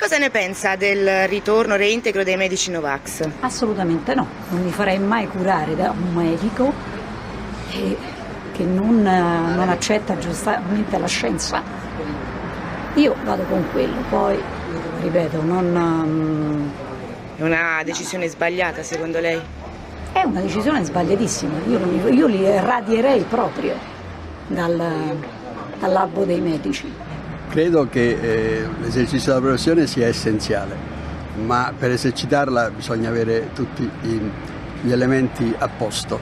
cosa ne pensa del ritorno reintegro dei medici Novax? Assolutamente no, non mi farei mai curare da un medico che, che non, eh, non accetta giustamente la scienza. Io vado con quello, poi ripeto, non... Ehm, È una decisione no. sbagliata secondo lei? È una decisione sbagliatissima, io, io li radierei proprio dal, dall'albo dei medici. Credo che eh, l'esercizio della professione sia essenziale, ma per esercitarla bisogna avere tutti i, gli elementi a posto.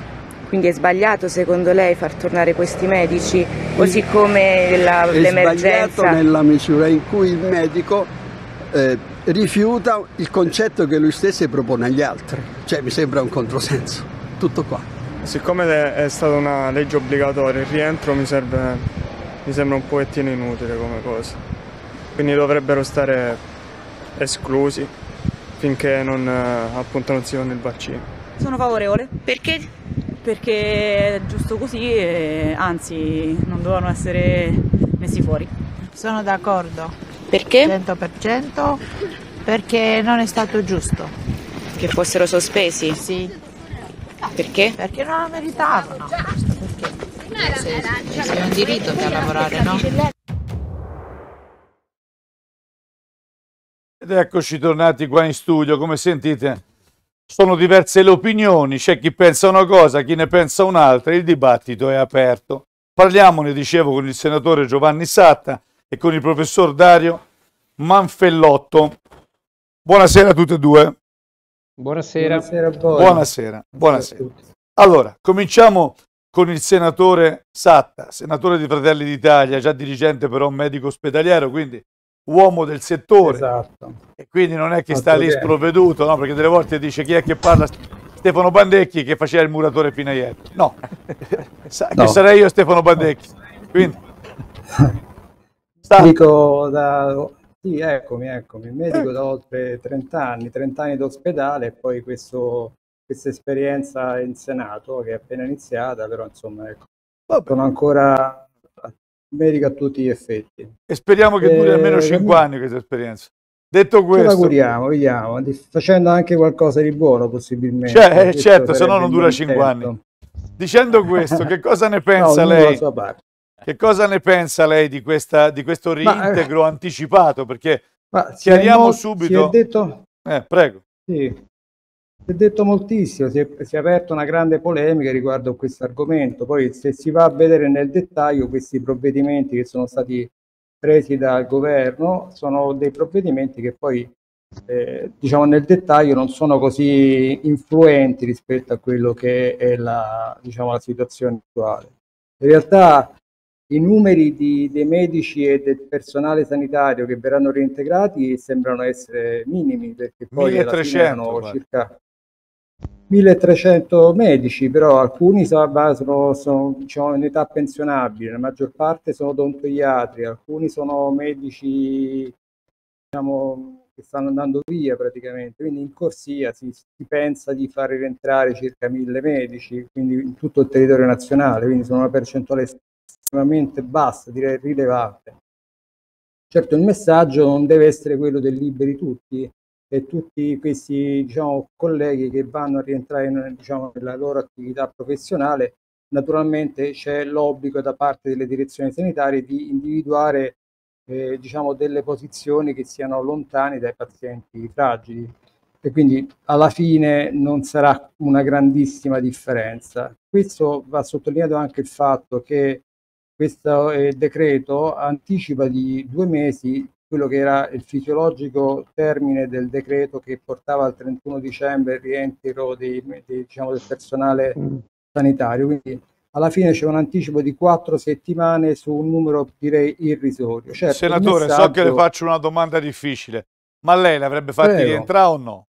Quindi è sbagliato secondo lei far tornare questi medici, così come la, è l'emergenza? È sbagliato nella misura in cui il medico eh, rifiuta il concetto che lui stesso propone agli altri. Cioè mi sembra un controsenso, tutto qua. Siccome è stata una legge obbligatoria, il rientro mi serve mi sembra un pochettino inutile come cosa. Quindi dovrebbero stare esclusi finché non, eh, appunto, non si fanno il vaccino. Sono favorevole. Perché? Perché è giusto così, e, anzi non dovevano essere messi fuori. Sono d'accordo. Perché? 100% perché non è stato giusto. Che fossero sospesi? Sì. Perché? Perché non lo meritavano. Sei un diritto per lavorare, no? Ed eccoci tornati qua in studio, come sentite sono diverse le opinioni, c'è chi pensa una cosa, chi ne pensa un'altra, il dibattito è aperto. Parliamone, dicevo, con il senatore Giovanni Satta e con il professor Dario Manfellotto. Buonasera a tutti e due. Buonasera. Buonasera. Buonasera. Buonasera. Allora, cominciamo con il senatore Satta, senatore di Fratelli d'Italia, già dirigente però medico ospedaliero, quindi uomo del settore. Esatto. E quindi non è che sta lì sprovveduto, no? perché delle volte dice chi è che parla Stefano Bandecchi che faceva il muratore fino a ieri. No, Sa no. che sarei io Stefano Bandecchi. Quindi... Dico da... Sì, eccomi, eccomi, medico eh. da oltre 30 anni, 30 anni d'ospedale e poi questo questa esperienza in Senato che è appena iniziata, però insomma ecco, sono ancora merito a tutti gli effetti. E speriamo che duri eh, almeno 5 eh, anni questa esperienza. Detto questo, ce auguriamo, vediamo, facendo anche qualcosa di buono possibilmente. Cioè, eh, certo, se no non dura 5 anni. Dicendo questo, che cosa ne pensa no, lei? Che cosa ne pensa lei di, questa, di questo eh, reintegro Ma, anticipato? Perché chiariamo molto, subito. Si è detto... Eh, prego. Sì. Si è detto moltissimo, si è, si è aperta una grande polemica riguardo a questo argomento. Poi, se si va a vedere nel dettaglio, questi provvedimenti che sono stati presi dal governo sono dei provvedimenti che poi, eh, diciamo nel dettaglio, non sono così influenti rispetto a quello che è la, diciamo, la situazione attuale. In realtà, i numeri di, dei medici e del personale sanitario che verranno reintegrati sembrano essere minimi, perché poi 1300, sono circa 1300 medici, però alcuni sono, sono diciamo, in età pensionabile, la maggior parte sono odontoiatri, alcuni sono medici diciamo, che stanno andando via praticamente, quindi in corsia si, si pensa di far rientrare circa 1000 medici, quindi in tutto il territorio nazionale, quindi sono una percentuale estremamente bassa, direi rilevante. Certo il messaggio non deve essere quello del liberi tutti, e tutti questi diciamo, colleghi che vanno a rientrare diciamo, nella loro attività professionale, naturalmente c'è l'obbligo da parte delle direzioni sanitarie di individuare eh, diciamo, delle posizioni che siano lontane dai pazienti fragili e quindi alla fine non sarà una grandissima differenza. Questo va sottolineato anche il fatto che questo eh, decreto anticipa di due mesi quello che era il fisiologico termine del decreto che portava al 31 dicembre il rientro di, di, diciamo, del personale mm. sanitario. Quindi alla fine c'è un anticipo di quattro settimane su un numero direi irrisorio. Certo, Senatore, messaggio... so che le faccio una domanda difficile, ma lei l'avrebbe fatti rientrare o no?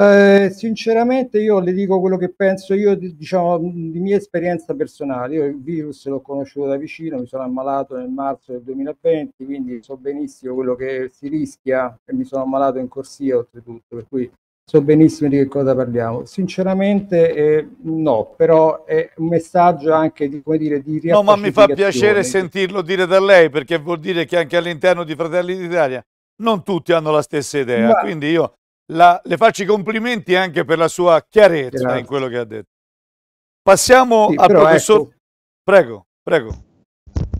Eh, sinceramente io le dico quello che penso io, diciamo, di mia esperienza personale. Io il virus l'ho conosciuto da vicino, mi sono ammalato nel marzo del 2020, quindi so benissimo quello che si rischia e mi sono ammalato in corsia oltretutto, per cui so benissimo di che cosa parliamo. Sinceramente eh, no, però è un messaggio anche di, come dire, di No, ma mi fa piacere sentirlo dire da lei, perché vuol dire che anche all'interno di Fratelli d'Italia non tutti hanno la stessa idea, ma... quindi io la, le faccio i complimenti anche per la sua chiarezza Grazie. in quello che ha detto. Passiamo sì, al professor. Ecco. Prego, prego.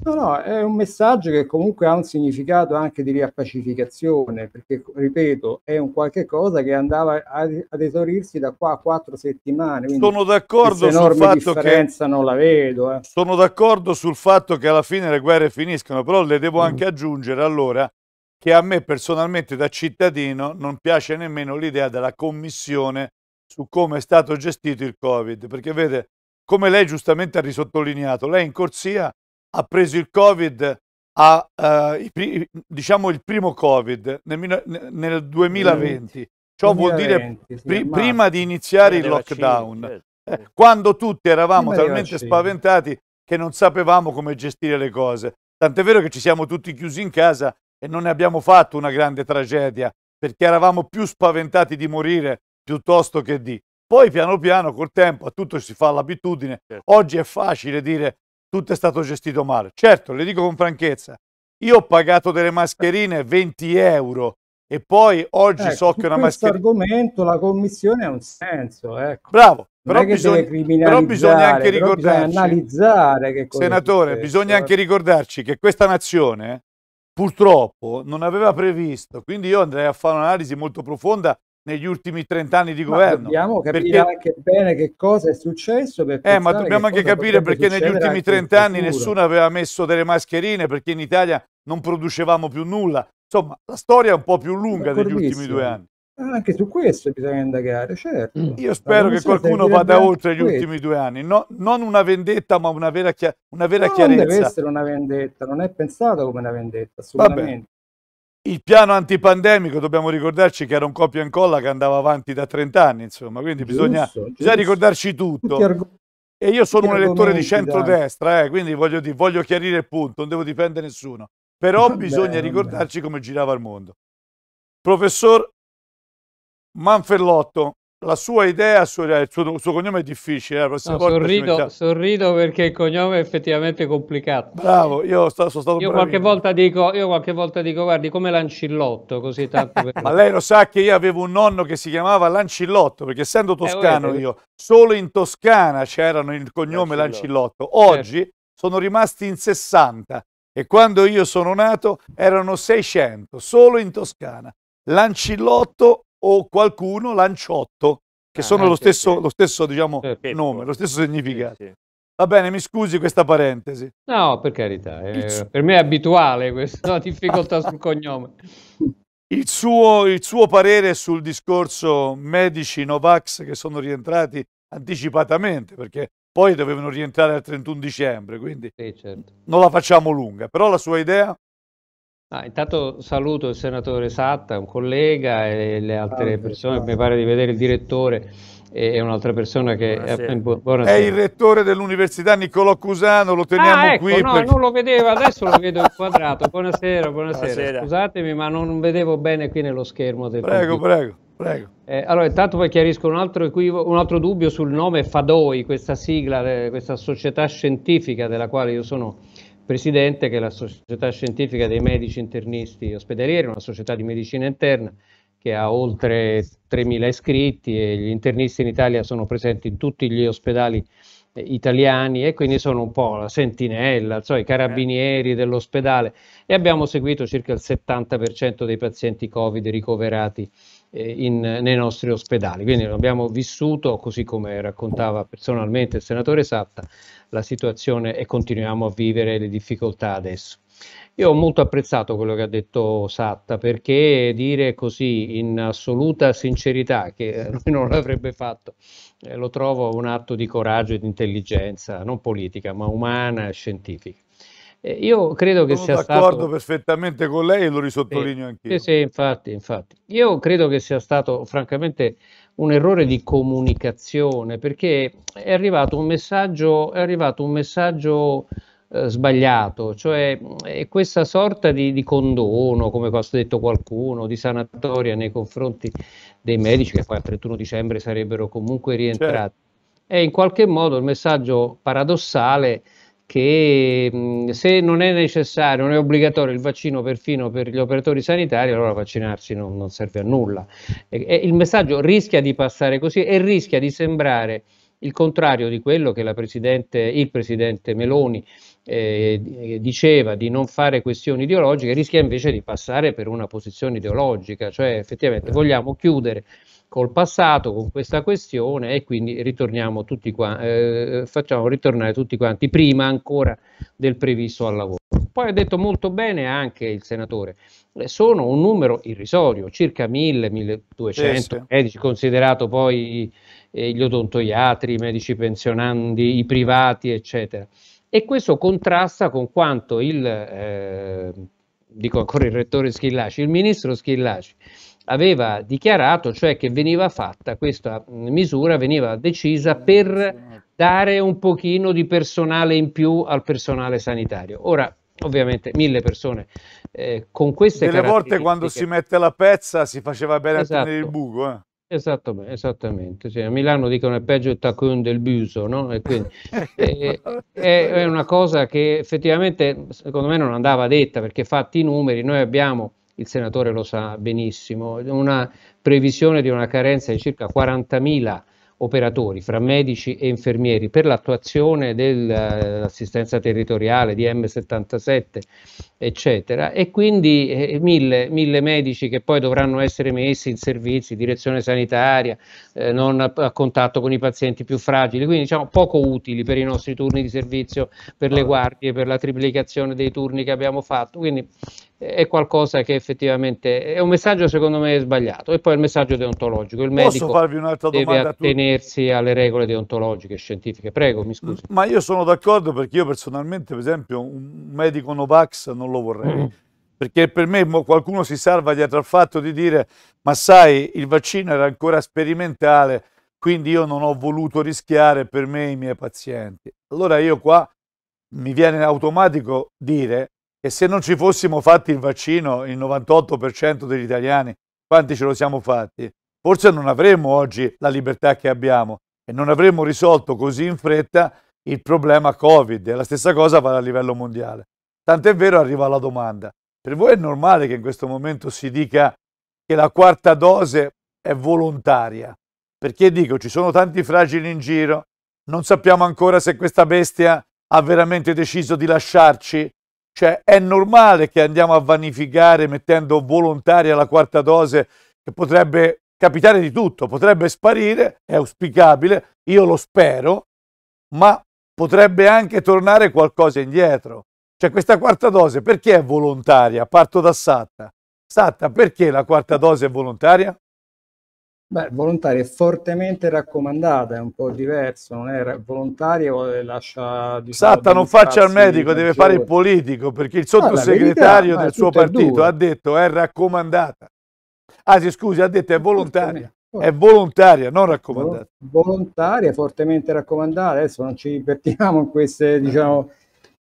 No, no, è un messaggio che comunque ha un significato anche di riappacificazione, perché, ripeto, è un qualche cosa che andava ad esaurirsi da qua a quattro settimane. Sono d'accordo sul fatto che... non la vedo. Eh. Sono d'accordo sul fatto che alla fine le guerre finiscono, però le devo anche aggiungere allora che a me personalmente da cittadino non piace nemmeno l'idea della commissione su come è stato gestito il Covid, perché vede, come lei giustamente ha risottolineato, lei in corsia ha preso il Covid, a, eh, i, diciamo il primo Covid nel, nel 2020, ciò 2020, vuol dire pr prima di iniziare il lockdown, vaccini, certo. eh, quando tutti eravamo prima talmente spaventati che non sapevamo come gestire le cose. Tant'è vero che ci siamo tutti chiusi in casa e non ne abbiamo fatto una grande tragedia perché eravamo più spaventati di morire piuttosto che di. Poi piano piano col tempo a tutto si fa l'abitudine. Certo. Oggi è facile dire tutto è stato gestito male. Certo, le dico con franchezza, io ho pagato delle mascherine 20 euro e poi oggi ecco, so che una mascherina... Questo argomento la commissione ha un senso, ecco. Bravo, però bisogna, però bisogna, anche ricordarci... Però bisogna analizzare che cosa Senatore, bisogna anche ricordarci che questa nazione purtroppo non aveva previsto. Quindi io andrei a fare un'analisi molto profonda negli ultimi 30 anni di ma governo. Dobbiamo capire perché... anche bene che cosa è successo. eh, ma dobbiamo anche capire perché negli ultimi 30 anni nessuno aveva messo delle mascherine perché in Italia non producevamo più nulla. Insomma, la storia è un po' più lunga degli ultimi due anni. Ah, anche su questo bisogna indagare, certo. Mm. Io spero che qualcuno vada oltre gli questo. ultimi due anni, no, non una vendetta, ma una vera, chia- una vera no, chiarezza. Non deve essere una vendetta, non è pensato come una vendetta, assolutamente. Il piano antipandemico, dobbiamo ricordarci che era un copia e incolla che andava avanti da 30 anni, insomma, quindi giusto, bisogna, giusto. bisogna, ricordarci tutto. e io sono un elettore di centrodestra, eh, quindi voglio, dire, voglio, chiarire il punto, non devo dipendere nessuno. Però vabbè, bisogna ricordarci vabbè. come girava il mondo. Professor Manfellotto, la sua idea, il suo, eh, il suo, il suo cognome è difficile. Eh, no, sorrido, sorrido, perché il cognome è effettivamente complicato. Bravo, io sta, sono stato io qualche, volta dico, io qualche volta dico, guardi, come Lancillotto, così tanto. Per... Ma lei lo sa che io avevo un nonno che si chiamava Lancillotto, perché essendo eh, toscano eh, io, solo in Toscana c'erano il cognome Lancillotto. Lancillotto. Oggi certo. sono rimasti in 60 e quando io sono nato erano 600, solo in Toscana. Lancillotto o qualcuno Lanciotto, che ah, sono lo stesso, lo stesso diciamo, eh, nome, lo stesso significato. Sì, sì. Va bene, mi scusi questa parentesi. No, per carità, eh, per me è abituale questa difficoltà sul cognome. Il suo, il suo, parere sul discorso medici Novax che sono rientrati anticipatamente, perché poi dovevano rientrare al 31 dicembre, quindi sì, certo. non la facciamo lunga, però la sua idea? Ah, intanto saluto il senatore Satta, un collega e le altre persone, mi pare di vedere il direttore e un'altra persona che buonasera. È, buonasera. è, il rettore dell'università Niccolò Cusano, lo teniamo ah, ecco, qui. No, per... non lo vedevo, adesso lo vedo inquadrato. Buonasera, buonasera, buonasera. Scusatemi, ma non vedevo bene qui nello schermo. Del prego, computer. prego. Prego. Eh, allora, intanto poi chiarisco un altro, un altro, dubbio sul nome Fadoi, questa sigla, eh, questa società scientifica della quale io sono presidente, che è la Società Scientifica dei Medici Internisti Ospedalieri, una società di medicina interna che ha oltre 3.000 iscritti e gli internisti in Italia sono presenti in tutti gli ospedali eh, italiani e quindi sono un po' la sentinella, cioè i carabinieri dell'ospedale e abbiamo seguito circa il 70% dei pazienti Covid ricoverati eh, in, nei nostri ospedali. Quindi abbiamo vissuto, così come raccontava personalmente il senatore Satta, la situazione e continuiamo a vivere le difficoltà adesso. Io ho molto apprezzato quello che ha detto Satta perché dire così in assoluta sincerità che eh, lui non l'avrebbe fatto eh, lo trovo un atto di coraggio e di intelligenza, non politica ma umana e scientifica. Eh, io credo che Sono sia stato... Sono d'accordo perfettamente con lei e lo risottolineo sì, anche Sì, sì, infatti, infatti. Io credo che sia stato francamente un errore di comunicazione perché è arrivato un messaggio, è arrivato un messaggio eh, sbagliato, cioè mm, è questa sorta di, di condono, come ha detto qualcuno, di sanatoria nei confronti dei medici che poi al 31 dicembre sarebbero comunque rientrati. Certo. È in qualche modo il messaggio paradossale che se non è necessario, non è obbligatorio il vaccino perfino per gli operatori sanitari, allora vaccinarsi non, non serve a nulla. E, e il messaggio rischia di passare così e rischia di sembrare il contrario di quello che presidente, il presidente Meloni eh, diceva di non fare questioni ideologiche, rischia invece di passare per una posizione ideologica, cioè effettivamente vogliamo chiudere col passato, con questa questione e quindi ritorniamo tutti qua, eh, facciamo ritornare tutti quanti prima ancora del previsto al lavoro. Poi ha detto molto bene anche il senatore, eh, sono un numero irrisorio, circa 1000, 1200 sì, sì. medici, considerato poi eh, gli odontoiatri, i medici pensionandi, i privati, eccetera. E questo contrasta con quanto il, eh, dico ancora il rettore Schillaci, il ministro Schillaci, aveva dichiarato, cioè che veniva fatta questa mm, misura, veniva decisa per dare un pochino di personale in più al personale sanitario. Ora, ovviamente mille persone eh, con queste Delle volte quando si mette la pezza si faceva bene esatto. a tenere il esatto. buco, eh. Esattamente, esattamente. Sì, a Milano dicono è peggio il tacone del buso, no? quindi, eh, è, è, una cosa che effettivamente secondo me non andava detta perché fatti i numeri, noi abbiamo il senatore lo sa benissimo, una previsione di una carenza di circa 40.000 operatori fra medici e infermieri per l'attuazione dell'assistenza territoriale di M77 eccetera e quindi eh, mille, mille, medici che poi dovranno essere messi in servizi, direzione sanitaria, eh, non a, a, contatto con i pazienti più fragili, quindi diciamo poco utili per i nostri turni di servizio, per le guardie, per la triplicazione dei turni che abbiamo fatto, quindi è qualcosa che effettivamente è un messaggio secondo me sbagliato e poi il messaggio deontologico il medico deve attenersi alle regole deontologiche scientifiche prego mi scusi ma io sono d'accordo perché io personalmente per esempio un medico Novax non lo vorrei mm. perché per me qualcuno si salva dietro al fatto di dire ma sai il vaccino era ancora sperimentale quindi io non ho voluto rischiare per me e i miei pazienti allora io qua mi viene automatico dire e se non ci fossimo fatti il vaccino, il 98% degli italiani, quanti ce lo siamo fatti? Forse non avremmo oggi la libertà che abbiamo e non avremmo risolto così in fretta il problema Covid. E la stessa cosa vale a livello mondiale. Tant'è vero arriva la domanda. Per voi è normale che in questo momento si dica che la quarta dose è volontaria? Perché dico, ci sono tanti fragili in giro, non sappiamo ancora se questa bestia ha veramente deciso di lasciarci cioè è normale che andiamo a vanificare mettendo volontaria la quarta dose che potrebbe capitare di tutto, potrebbe sparire, è auspicabile, io lo spero, ma potrebbe anche tornare qualcosa indietro. Cioè questa quarta dose perché è volontaria? Parto da Satta. Satta, perché la quarta dose è volontaria? Beh, volontaria è fortemente raccomandata, è un po' diverso, non è volontario lascia... Diciamo, Satta non faccia il medico, deve fare il politico, perché il sottosegretario ah, verità, del suo partito ha detto è raccomandata. Anzi, ah, scusi, ha detto è volontaria. È volontaria, non raccomandata. Volontaria, fortemente raccomandata. Adesso non ci divertiamo in queste, diciamo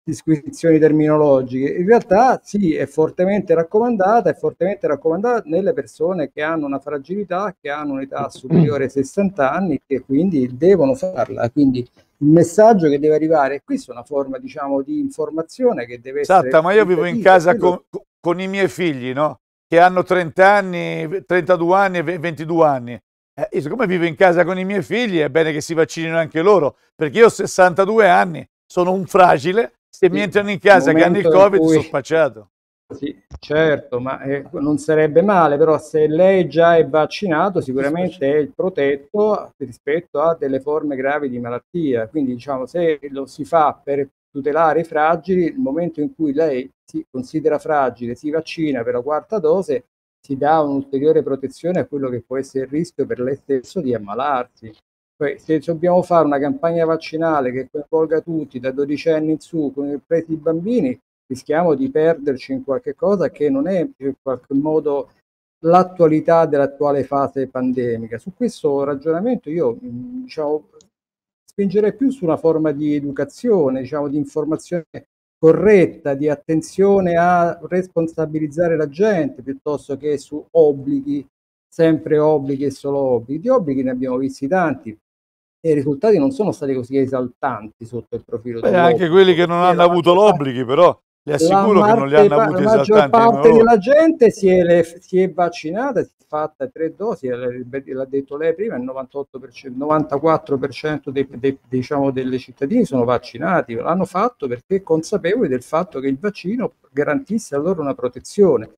disquisizioni terminologiche. In realtà sì, è fortemente raccomandata, è fortemente raccomandata nelle persone che hanno una fragilità, che hanno un'età mm. superiore ai 60 anni e quindi devono farla. Quindi il messaggio che deve arrivare, qui è una forma diciamo di informazione che deve Satta, essere... Satta, ma io vivo in casa con, con, i miei figli, no? Che hanno 30 anni, 32 anni e 22 anni. Eh, siccome vivo in casa con i miei figli, è bene che si vaccinino anche loro, perché io ho 62 anni, sono un fragile, se mi entrano in casa che hanno il Covid cui... sono spacciato. Sì, certo, ma eh, non sarebbe male, però se lei già è vaccinato sicuramente è protetto rispetto a delle forme gravi di malattia, quindi diciamo se lo si fa per tutelare i fragili, nel momento in cui lei si considera fragile, si vaccina per la quarta dose, si dà un'ulteriore protezione a quello che può essere il rischio per lei stesso di ammalarsi. Poi, se dobbiamo fare una campagna vaccinale che coinvolga tutti da 12 anni in su, compresi i bambini, rischiamo di perderci in qualche cosa che non è eh, in qualche modo l'attualità dell'attuale fase pandemica. Su questo ragionamento io mm, diciamo, spingerei più su una forma di educazione, diciamo, di informazione corretta, di attenzione a responsabilizzare la gente piuttosto che su obblighi, sempre obblighi e solo obblighi. Di obblighi ne abbiamo visti tanti, e i risultati non sono stati così esaltanti sotto il profilo Beh, anche quelli che non cioè, hanno la avuto l'obbligo però le assicuro che non li hanno avuti la maggior parte della gente si è, si è, vaccinata si è fatta tre dosi l'ha detto lei prima il 98%, 94% dei, dei, diciamo, delle cittadini sono vaccinati l'hanno fatto perché consapevoli del fatto che il vaccino garantisse a loro una protezione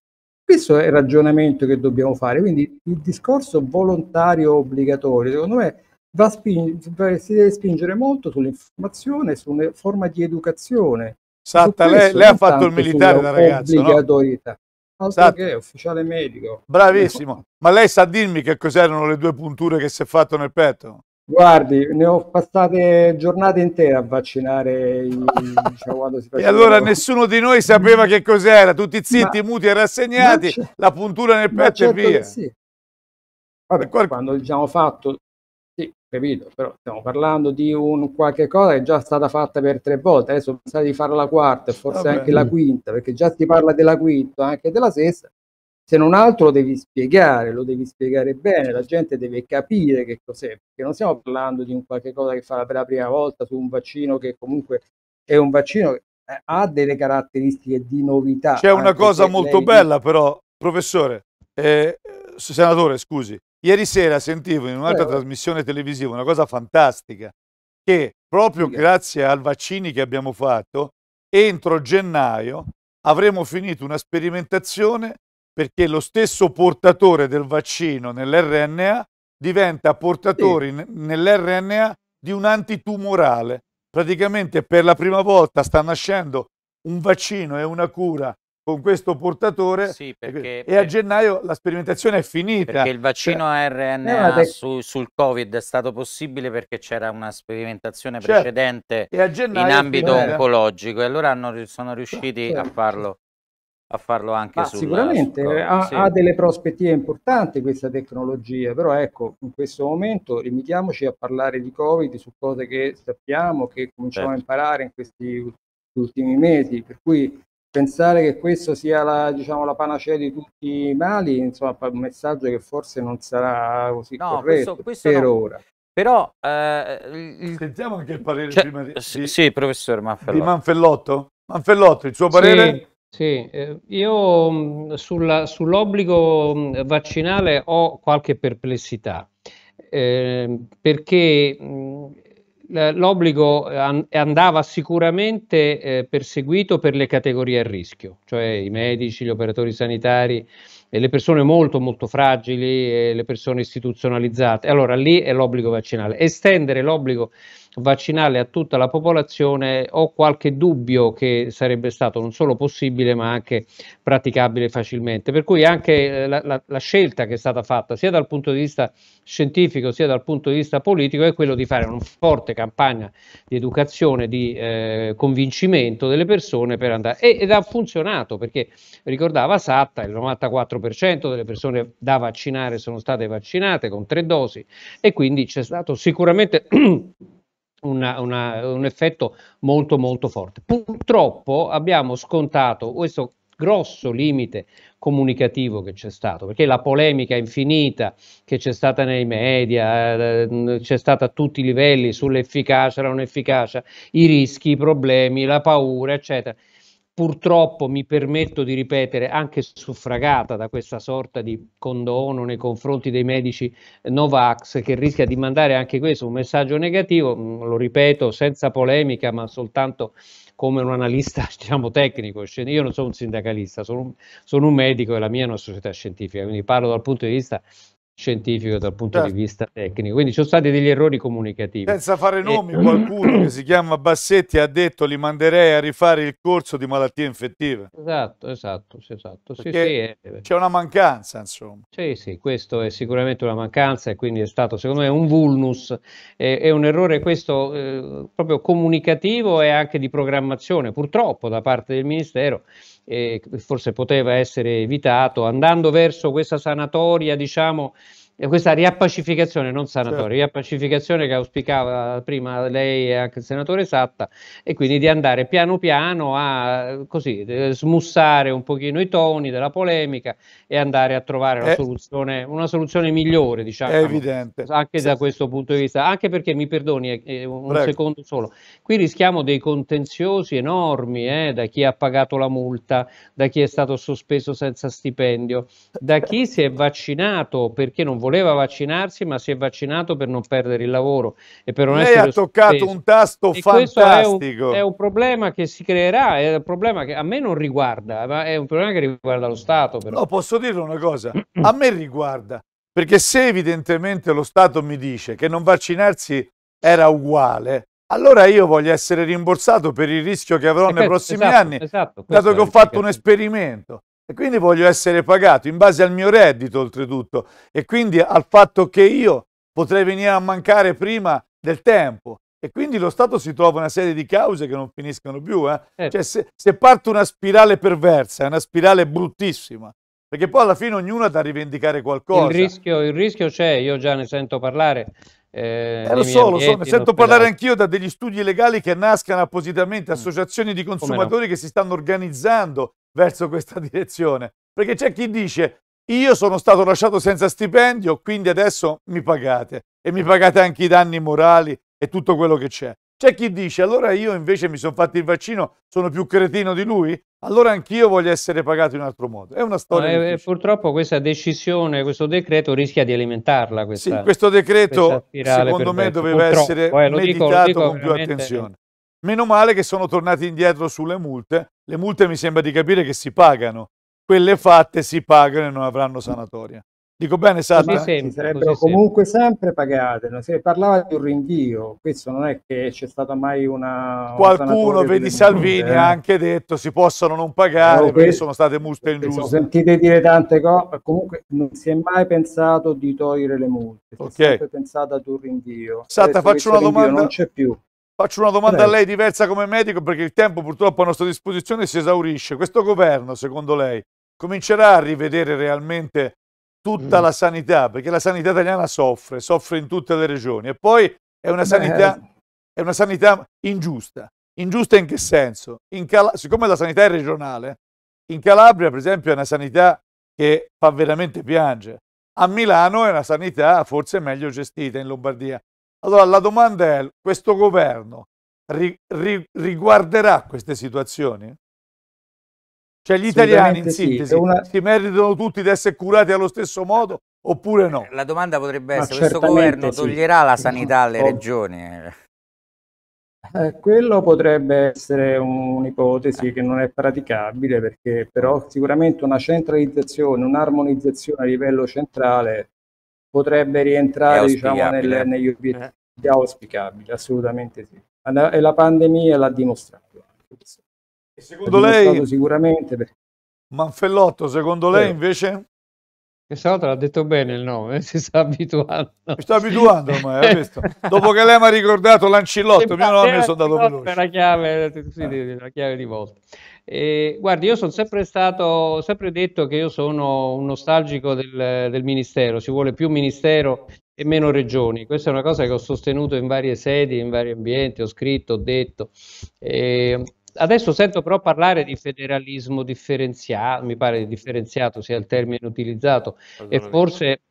questo è il ragionamento che dobbiamo fare quindi il discorso volontario obbligatorio secondo me va sping- si deve spingere molto sull'informazione, su una forma di educazione. Satta, lei, lei ha fatto il militare da ragazzo, Altro che ufficiale medico. Bravissimo. Ma lei sa dirmi che cos'erano le due punture che si è fatto nel petto? Guardi, ne ho passate giornate intere a vaccinare. I, diciamo, e allora nessuno di noi sapeva che cos'era, tutti zitti, ma, muti e rassegnati, la puntura nel petto certo e via. Sì. Vabbè, qual... Quando diciamo fatto capito? Però stiamo parlando di un qualche cosa che è già stata fatta per tre volte, adesso pensate di fare la quarta e forse Vabbè. anche la quinta, perché già si parla della quinta, anche della sesta, se non altro lo devi spiegare, lo devi spiegare bene, la gente deve capire che cos'è, perché non stiamo parlando di un qualche cosa che fa per la prima volta su un vaccino che comunque è un vaccino che eh, ha delle caratteristiche di novità. C'è una cosa molto lei... bella però, professore, eh, senatore, scusi, Ieri sera sentivo in un'altra eh, trasmissione televisiva una cosa fantastica, che proprio yeah. grazie al vaccini che abbiamo fatto, entro gennaio avremo finito una sperimentazione perché lo stesso portatore del vaccino nell'RNA diventa portatore sì. nell'RNA di un antitumorale. Praticamente per la prima volta sta nascendo un vaccino e una cura con questo portatore sì, perché, e a gennaio la sperimentazione è finita. Perché il vaccino cioè, RNA eh, su, sul Covid è stato possibile perché c'era una sperimentazione certo. precedente in ambito oncologico e allora hanno, sono riusciti certo. a farlo a farlo anche sulla, sicuramente sul ha, sì. ha, delle prospettive importanti questa tecnologia però ecco in questo momento limitiamoci a parlare di covid su cose che sappiamo che cominciamo certo. a imparare in questi ultimi mesi per cui pensare che questo sia la, diciamo, la, panacea di tutti i mali, insomma, un messaggio che forse non sarà così no, corretto questo, questo per no. ora. Però eh, il... sentiamo anche il parere cioè, prima di, sì, sì, professor Manfellotto. Di Manfellotto. Manfellotto, il suo parere? Sì, sì. Eh, io mm, sull'obbligo mm, vaccinale ho qualche perplessità, eh, perché mm, l'obbligo eh, andava sicuramente eh, perseguito per le categorie a rischio, cioè i medici, gli operatori sanitari, e le persone molto molto fragili, e le persone istituzionalizzate. Allora lì è l'obbligo vaccinale. Estendere l'obbligo vaccinale vaccinale a tutta la popolazione, ho qualche dubbio che sarebbe stato non solo possibile ma anche praticabile facilmente. Per cui anche eh, la, la, la, scelta che è stata fatta sia dal punto di vista scientifico sia dal punto di vista politico è quello di fare una forte campagna di educazione, di eh, convincimento delle persone per andare e, ed ha funzionato perché ricordava Satta il 94% delle persone da vaccinare sono state vaccinate con tre dosi e quindi c'è stato sicuramente una, una, un effetto molto molto forte. Purtroppo abbiamo scontato questo grosso limite comunicativo che c'è stato, perché la polemica infinita che c'è stata nei media, eh, c'è stata a tutti i livelli sull'efficacia, la non efficacia, i rischi, i problemi, la paura, eccetera purtroppo mi permetto di ripetere, anche suffragata da questa sorta di condono nei confronti dei medici Novax che rischia di mandare anche questo un messaggio negativo, mm, lo ripeto senza polemica ma soltanto come un analista diciamo, tecnico, io non sono un sindacalista, sono un, sono un medico e la mia è una società scientifica, quindi parlo dal punto di vista scientifico dal punto certo. di vista tecnico. Quindi ci sono stati degli errori comunicativi. Senza fare nomi, e... qualcuno che si chiama Bassetti ha detto li manderei a rifare il corso di malattie infettive. Esatto, esatto, esatto. Sì, sì, è... C'è una mancanza, insomma. Sì, sì, questo è sicuramente una mancanza e quindi è stato, secondo me, un vulnus, è, è un errore questo eh, proprio comunicativo e anche di programmazione, purtroppo da parte del Ministero E eh, forse poteva essere evitato andando verso questa sanatoria, diciamo, questa riappacificazione, non sanatoria, certo. riappacificazione che auspicava prima lei e anche il senatore Satta, e quindi di andare piano piano a così, smussare un pochino i toni della polemica e andare a trovare una, eh, soluzione, una soluzione, migliore, diciamo, anche sì. da questo punto di vista, anche perché mi perdoni eh, eh, un Prego. secondo solo, qui rischiamo dei contenziosi enormi eh, da chi ha pagato la multa, da chi è stato sospeso senza stipendio, da chi si è vaccinato perché non vuole voleva vaccinarsi, ma si è vaccinato per non perdere il lavoro e per non Lei essere ha toccato sospeso. un tasto e fantastico. È un, è un, problema che si creerà, è un problema che a me non riguarda, ma è un problema che riguarda lo Stato. Però. No, posso dirle una cosa, a me riguarda, perché se evidentemente lo Stato mi dice che non vaccinarsi era uguale, allora io voglio essere rimborsato per il rischio che avrò eh, questo, nei prossimi esatto, anni, esatto, dato che ho fatto un esperimento e quindi voglio essere pagato in base al mio reddito oltretutto e quindi al fatto che io potrei venire a mancare prima del tempo e quindi lo Stato si trova una serie di cause che non finiscono più. Eh? Eh. Cioè, se, se, parte una spirale perversa, è una spirale bruttissima, perché poi alla fine ognuno ha da rivendicare qualcosa. Il rischio, il rischio c'è, io già ne sento parlare. Eh, eh lo so, lo so, ne sento parlare anch'io da degli studi legali che nascano appositamente, mm. associazioni di consumatori no. che si stanno organizzando verso questa direzione. Perché c'è chi dice io sono stato lasciato senza stipendio, quindi adesso mi pagate e mi pagate anche i danni morali e tutto quello che c'è. C'è chi dice allora io invece mi sono fatto il vaccino, sono più cretino di lui, allora anch'io voglio essere pagato in un altro modo. È una storia. No, è, purtroppo questa decisione, questo decreto rischia di alimentarla. Questa, sì, questo decreto secondo me doveva essere Poi, eh, meditato dico, dico con più attenzione. Meno male che sono tornati indietro sulle multe. Le multe mi sembra di capire che si pagano. Quelle fatte si pagano e non avranno sanatoria. Dico bene, Sandra? Sempre, sarebbero comunque sempre, sempre pagate. Non Si parlava di un rinvio, questo non è che c'è stata mai una. Qualcuno, una vedi Salvini, ha eh? anche detto si possono non pagare no, perché, perché sono state multe ingiuste. Ho sentite dire tante cose, comunque non si è mai pensato di togliere le multe, si okay. è sempre pensato ad un rinvio. Satta, faccio una domanda. Non c'è più. Faccio una domanda Prego. a lei diversa come medico perché il tempo purtroppo a nostra disposizione si esaurisce. Questo governo, secondo lei, comincerà a rivedere realmente tutta mm. la sanità? Perché la sanità italiana soffre, soffre in tutte le regioni e poi è una sanità, eh. è una sanità ingiusta. Ingiusta in che senso? In siccome la sanità è regionale, in Calabria per esempio è una sanità che fa veramente piangere. A Milano è una sanità forse meglio gestita in Lombardia. Allora la domanda è, questo governo ri, ri, riguarderà queste situazioni? Cioè gli italiani in sintesi sì. una... si meritano tutti di essere curati allo stesso modo oppure no? La domanda potrebbe essere, Ma questo governo sì. toglierà la sanità alle oh. regioni? Eh, quello potrebbe essere un'ipotesi che non è praticabile perché però sicuramente una centralizzazione, un'armonizzazione a livello centrale potrebbe rientrare diciamo, nel, negli obiettivi eh. auspicabili, assolutamente sì. e la pandemia l'ha dimostrato. E secondo lei? Sicuramente. Perché... Manfellotto, secondo lei eh. invece? Questa volta l'ha detto bene il nome, eh, si sta abituando. Mi sta abituando ormai, hai visto? Dopo che lei mi ha ricordato l'ancillotto, mio nome sono andato veloce. La chiave, sì, eh. la chiave di volta. Eh, guardi, io sono sempre stato, sempre detto che io sono un nostalgico del, del ministero, si vuole più ministero e meno regioni. Questa è una cosa che ho sostenuto in varie sedi, in vari ambienti, ho scritto, ho detto. Eh, adesso sento però parlare di federalismo differenziato, mi pare differenziato sia il termine utilizzato, autonomia. e forse...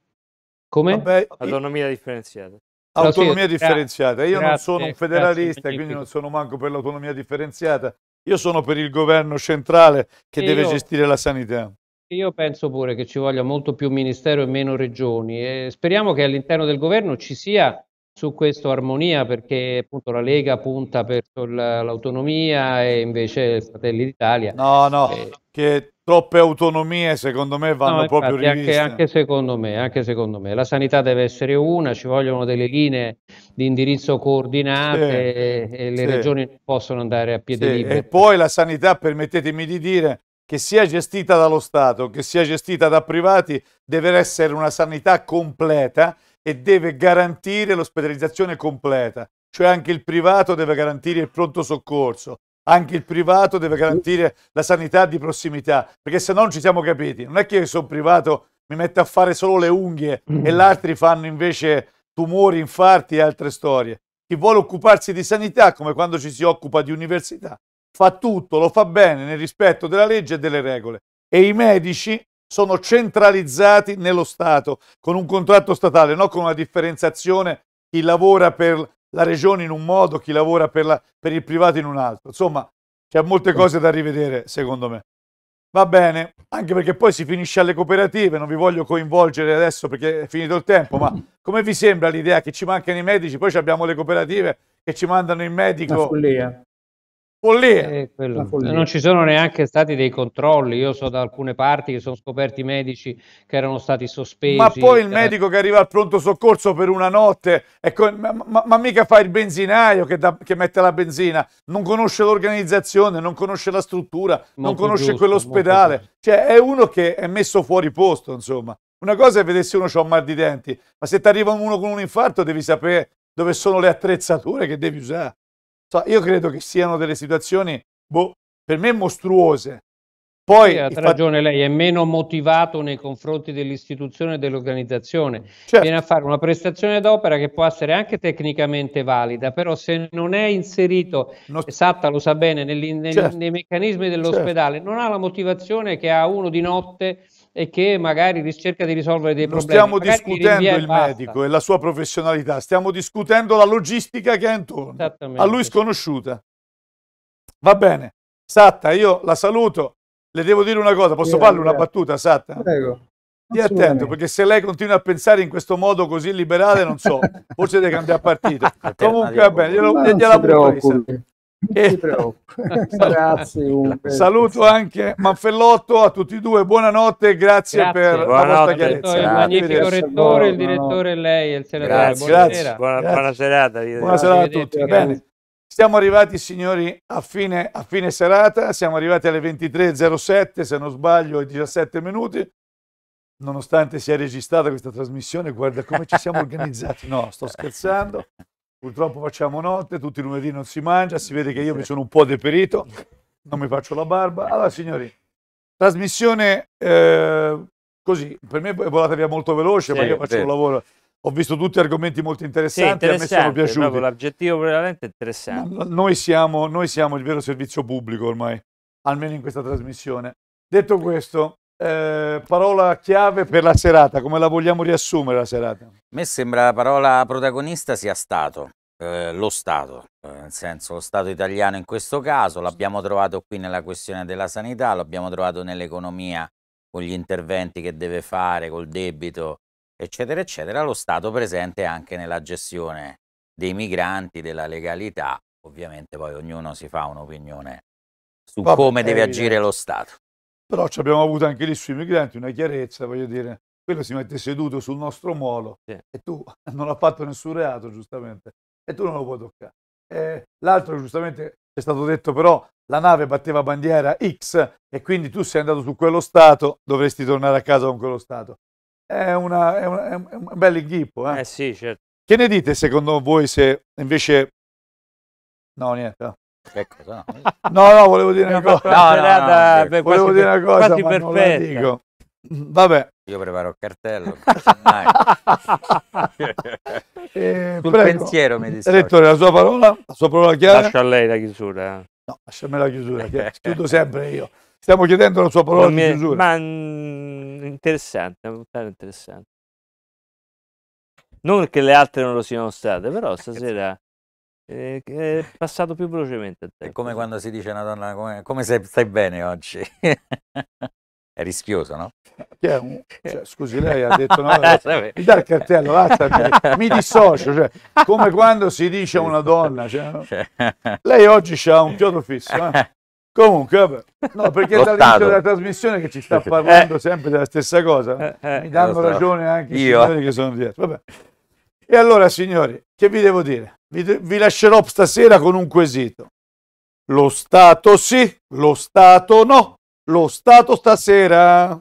Come? Vabbè, autonomia differenziata. Autonomia differenziata. Io grazie, non sono un federalista, grazie, quindi non sono manco per l'autonomia differenziata, io sono per il governo centrale che e deve io, gestire la sanità. Io penso pure che ci voglia molto più ministero e meno regioni e speriamo che all'interno del governo ci sia su questo armonia perché appunto la Lega punta per l'autonomia e invece Fratelli d'Italia. No, no, eh, che troppe autonomie secondo me vanno no, proprio riviste. Anche, anche, secondo me, anche secondo me. La sanità deve essere una, ci vogliono delle linee di indirizzo coordinate sì, e, e, le sì. regioni non possono andare a piede sì, libero. E poi la sanità, permettetemi di dire, che sia gestita dallo Stato, che sia gestita da privati, deve essere una sanità completa e deve garantire l'ospedalizzazione completa, cioè anche il privato deve garantire il pronto soccorso, anche il privato deve garantire la sanità di prossimità, perché se no non ci siamo capiti. Non è che io sono privato, mi metto a fare solo le unghie mm. e gli altri fanno invece tumori, infarti e altre storie. Chi vuole occuparsi di sanità, come quando ci si occupa di università, fa tutto, lo fa bene nel rispetto della legge e delle regole. E i medici sono centralizzati nello Stato con un contratto statale, non con una differenziazione chi lavora per la regione in un modo, chi lavora per, la, per il privato in un altro. Insomma, c'è molte cose da rivedere, secondo me. Va bene, anche perché poi si finisce alle cooperative, non vi voglio coinvolgere adesso perché è finito il tempo, ma come vi sembra l'idea che ci mancano i medici, poi abbiamo le cooperative che ci mandano il medico Follia. Eh, follia. Non ci sono neanche stati dei controlli. Io so da alcune parti che sono scoperti medici che erano stati sospesi. Ma poi il eh. medico che arriva al pronto soccorso per una notte, ecco, ma, ma, ma, mica fa il benzinaio che, da, che mette la benzina, non conosce l'organizzazione, non conosce la struttura, molto non conosce quell'ospedale. Cioè, è uno che è messo fuori posto, insomma. Una cosa è vedere se uno ha un mal di denti, ma se ti arriva uno con un infarto devi sapere dove sono le attrezzature che devi usare. So, io credo che siano delle situazioni, boh, per me mostruose. Poi, sì, ha infatti... ragione lei, è meno motivato nei confronti dell'istituzione e dell'organizzazione. Certo. Viene a fare una prestazione d'opera che può essere anche tecnicamente valida, però se non è inserito, no. Satta lo sa bene, negli, certo. nei, nei, meccanismi dell'ospedale, certo. non ha la motivazione che ha uno di notte e che magari ricerca di risolvere dei non problemi. Non stiamo magari discutendo il medico e la sua professionalità, stiamo discutendo la logistica che è intorno, a lui sconosciuta. Va bene, Satta, io la saluto, le devo dire una cosa, posso farle una battuta, Satta? Prego. Ti attento perché se lei continua a pensare in questo modo così liberale, non so, forse deve cambiare partito. Comunque va bene, gliela, gliela butto eh. grazie. Saluto anche Manfellotto a tutti e due. Buonanotte, grazie, grazie. per buonanotte. la vostra chiarezza. Il magnifico rettore, il direttore, lei e il senatore. Grazie. Buonasera. Buona, buona serata. Buona a tutti. Bene. Siamo arrivati, signori, a fine, a fine serata. Siamo arrivati alle 23.07, se non sbaglio, e 17 minuti nonostante sia registrata questa trasmissione, guarda come ci siamo organizzati. No, sto scherzando. Purtroppo facciamo notte, tutti i lunedì non si mangia, si vede che io mi sono un po' deperito, non mi faccio la barba. Allora, signori, trasmissione eh, così, per me è volata via molto veloce, sì, ma io faccio un lavoro. Ho visto tutti argomenti molto interessanti, sì, a me sono piaciuti. L'aggettivo veramente interessante. No, noi, siamo, noi siamo il vero servizio pubblico ormai, almeno in questa trasmissione. Detto questo, eh, parola chiave per la serata, come la vogliamo riassumere la serata? A me sembra la parola protagonista sia stato, eh, lo Stato, eh, nel senso lo Stato italiano in questo caso, l'abbiamo trovato qui nella questione della sanità, l'abbiamo trovato nell'economia con gli interventi che deve fare, col debito, eccetera, eccetera, lo Stato presente anche nella gestione dei migranti, della legalità, ovviamente poi ognuno si fa un'opinione su Vabbè, come deve agire lo Stato. Però abbiamo avuto anche lì sui migranti una chiarezza, voglio dire, quello si mette seduto sul nostro molo sì. e tu non ha fatto nessun reato, giustamente, e tu non lo puoi toccare. Eh, l'altro, giustamente, è stato detto però, la nave batteva bandiera X e quindi tu sei andato su quello Stato, dovresti tornare a casa con quello Stato. È, una, è, una, è un, bel inghippo. Eh? eh sì, certo. Che ne dite secondo voi se invece... No, niente. No. Che cosa? No, no, volevo dire una cosa. No, no, no, volevo dire una cosa, quasi ma perfetta. non dico. Vabbè. Io preparo il cartello. eh, Sul prego. pensiero mi dice. Rettore, la sua parola, la sua parola chiara. Lascia a lei la chiusura. No, lasciami la chiusura, che chiudo sempre io. Stiamo chiedendo la sua parola non di chiusura. Ma mm, interessante, interessante. Non che le altre non lo siano state, però stasera eh, è passato più velocemente. È come quando si dice una donna come, come sei, stai bene oggi. è rischioso, no? Un, eh. cioè, scusi, lei ha detto no, mi dà il cartello, mi dissocio, cioè, come quando si dice a una donna, cioè, lei oggi ha un chiodo fisso, eh? Comunque, vabbè. no, perché dall'inizio della trasmissione che ci sta eh. parlando sempre della stessa cosa, eh, mi danno ragione anche i signori che sono dietro. Vabbè. E allora, signori, che vi devo dire? vi lascerò stasera con un quesito. Lo Stato sì, lo Stato no, lo Stato stasera.